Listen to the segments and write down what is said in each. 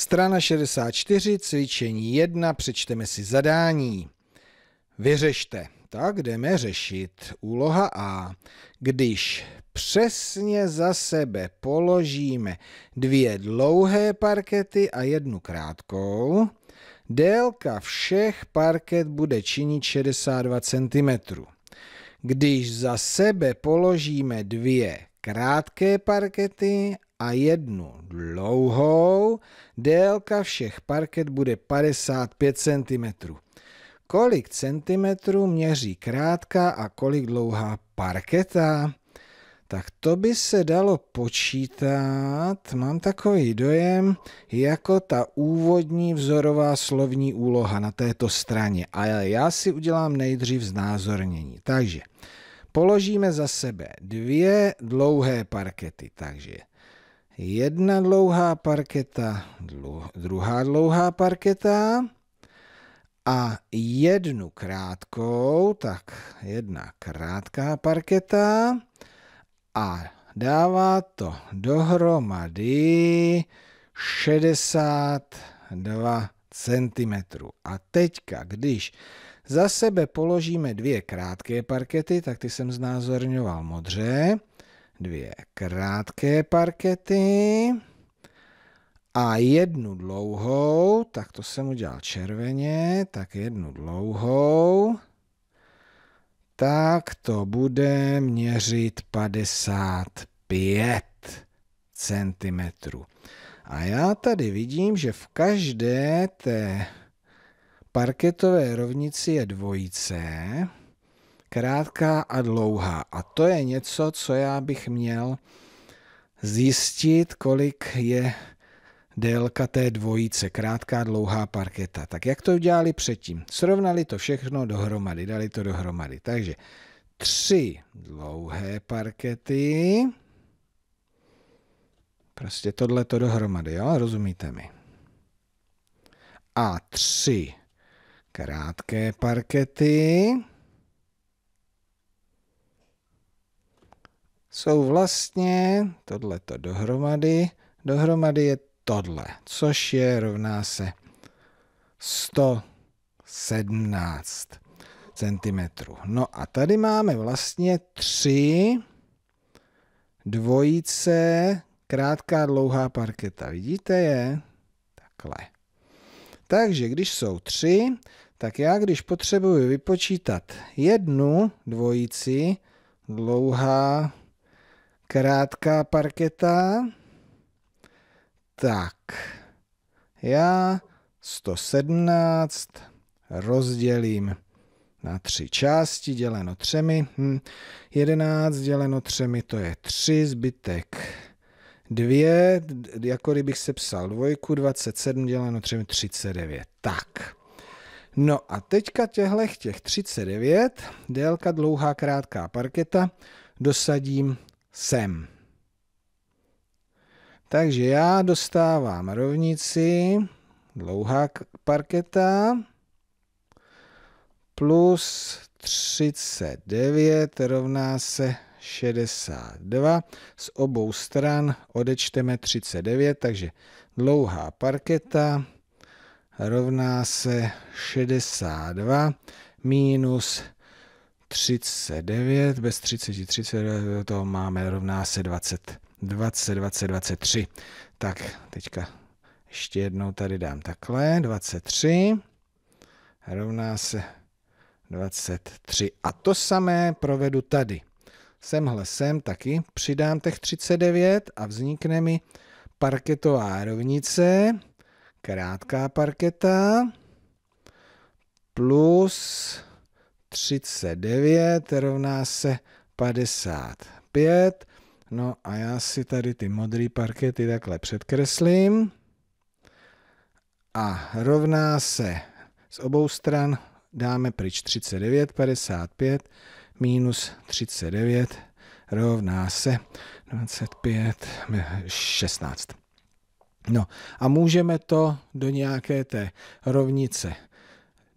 Strana 64, cvičení 1, přečteme si zadání. Vyřešte. Tak jdeme řešit. Úloha A. Když přesně za sebe položíme dvě dlouhé parkety a jednu krátkou, délka všech parket bude činit 62 cm. Když za sebe položíme dvě krátké parkety a jednu dlouhou, délka všech parket bude 55 cm. Kolik centimetrů měří krátká a kolik dlouhá parketa? Tak to by se dalo počítat, mám takový dojem, jako ta úvodní vzorová slovní úloha na této straně. A já si udělám nejdřív znázornění. Takže položíme za sebe dvě dlouhé parkety. Takže Jedna dlouhá parketa, druhá dlouhá parketa a jednu krátkou, tak jedna krátká parketa a dává to dohromady 62 cm. A teďka, když za sebe položíme dvě krátké parkety, tak ty jsem znázorňoval modře, dvě krátké parkety a jednu dlouhou, tak to jsem udělal červeně, tak jednu dlouhou, tak to bude měřit 55 cm. A já tady vidím, že v každé té parketové rovnici je dvojice, krátká a dlouhá. A to je něco, co já bych měl zjistit, kolik je délka té dvojice, krátká, dlouhá parketa. Tak jak to udělali předtím? Srovnali to všechno dohromady, dali to dohromady. Takže tři dlouhé parkety, prostě tohle to dohromady, jo? Rozumíte mi? A tři krátké parkety, jsou vlastně tohleto dohromady. Dohromady je tohle, což je rovná se 117 cm. No a tady máme vlastně tři dvojice, krátká, dlouhá parketa. Vidíte je? Takhle. Takže když jsou tři, tak já když potřebuji vypočítat jednu dvojici, dlouhá, krátká parketa. Tak, já 117 rozdělím na tři části, děleno třemi. Hm. 11 děleno třemi, to je 3, zbytek 2, jako kdybych se psal dvojku, 27 děleno třemi, 39. Tak. No a teďka těchto těch 39, délka dlouhá krátká parketa, dosadím sem. Takže já dostávám rovnici dlouhá parketa plus 39 rovná se 62. Z obou stran odečteme 39, takže dlouhá parketa rovná se 62 minus 39. 39, bez 30, 30, to máme rovná se 20, 20, 20, 23. Tak, teďka ještě jednou tady dám takhle, 23, rovná se 23. A to samé provedu tady. Semhle sem taky přidám těch 39 a vznikne mi parketová rovnice, krátká parketa, plus 39 rovná se 55. No a já si tady ty modré parkety takhle předkreslím. A rovná se z obou stran dáme pryč 39, 55 minus 39 rovná se 25, 16. No a můžeme to do nějaké té rovnice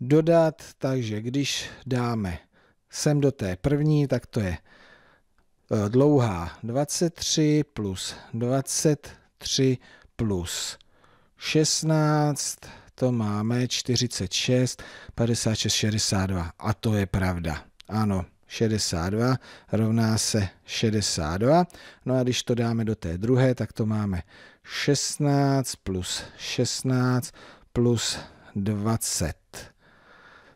dodat, takže když dáme sem do té první, tak to je e, dlouhá 23 plus 23 plus 16, to máme 46, 56, 62. A to je pravda. Ano, 62 rovná se 62. No a když to dáme do té druhé, tak to máme 16 plus 16 plus 20.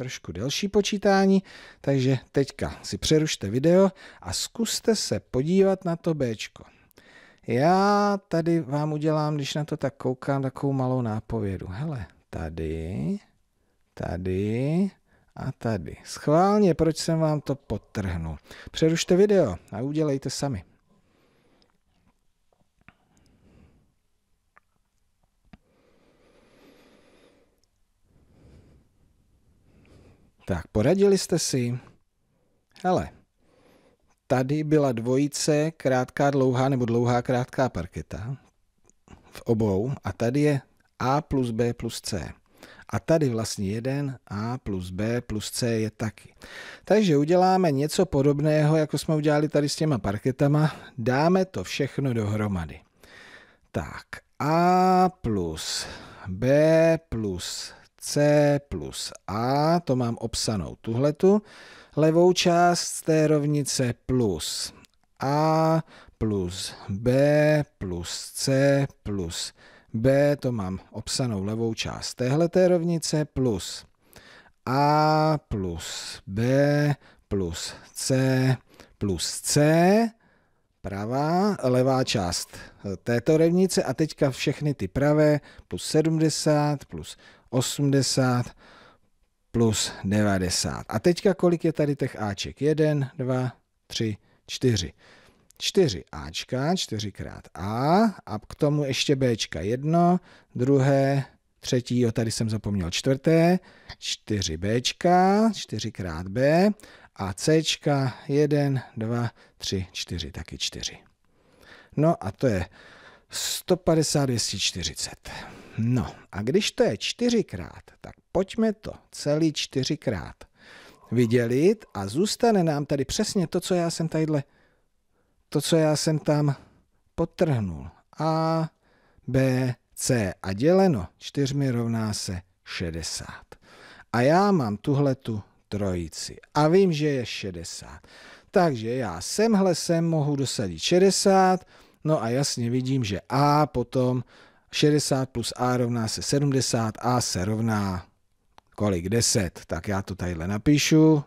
trošku delší počítání, takže teďka si přerušte video a zkuste se podívat na to B. Já tady vám udělám, když na to tak koukám, takovou malou nápovědu. Hele, tady, tady a tady. Schválně, proč jsem vám to potrhnul. Přerušte video a udělejte sami. Tak poradili jste si? Hele, tady byla dvojice krátká dlouhá nebo dlouhá krátká parketa v obou a tady je A plus B plus C. A tady vlastně jeden A plus B plus C je taky. Takže uděláme něco podobného, jako jsme udělali tady s těma parketama. Dáme to všechno dohromady. Tak, A plus B plus C plus A, to mám obsanou tuhletu, levou část z té rovnice plus A plus B plus C plus B, to mám obsanou levou část téhleté rovnice, plus A plus B plus C plus C, pravá, levá část e, této rovnice a teďka všechny ty pravé plus 70 plus 80 plus 90. A teďka kolik je tady těch Aček? 1, 2, 3, 4. 4 Ačka, 4 krát A a k tomu ještě Bčka. 1, 2, třetí, jo, tady jsem zapomněl čtvrté, 4 Bčka, 4 krát B a Cčka, 1, 2, 3, 4, taky 4. No a to je 150, 240. No a když to je čtyřikrát, tak pojďme to celý čtyřikrát vydělit a zůstane nám tady přesně to, co já jsem tadyhle, to, co já jsem tam potrhnul. A, B, C a děleno čtyřmi rovná se 60. A já mám tuhle tu trojici a vím, že je 60. Takže já semhle sem mohu dosadit 60, No a jasně vidím, že A potom 60 plus A rovná se 70, A se rovná kolik 10, tak já to tadyhle napíšu.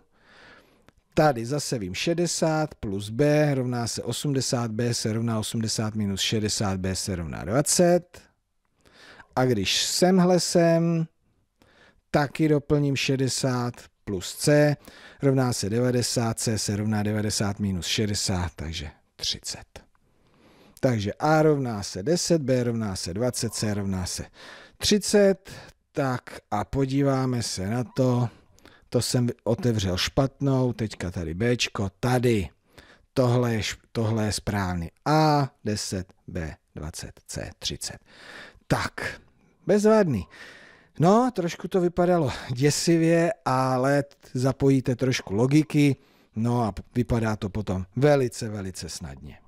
Tady zase vím 60 plus B rovná se 80, B se rovná 80 minus 60, B se rovná 20. A když semhle sem, taky doplním 60 plus C rovná se 90, C se rovná 90 minus 60, takže 30. Takže A rovná se 10, B rovná se 20, C rovná se 30. Tak a podíváme se na to. To jsem otevřel špatnou, teďka tady B, tady. Tohle je, tohle je správný. A 10, B 20, C 30. Tak, bezvadný. No, trošku to vypadalo děsivě, ale zapojíte trošku logiky, no a vypadá to potom velice, velice snadně.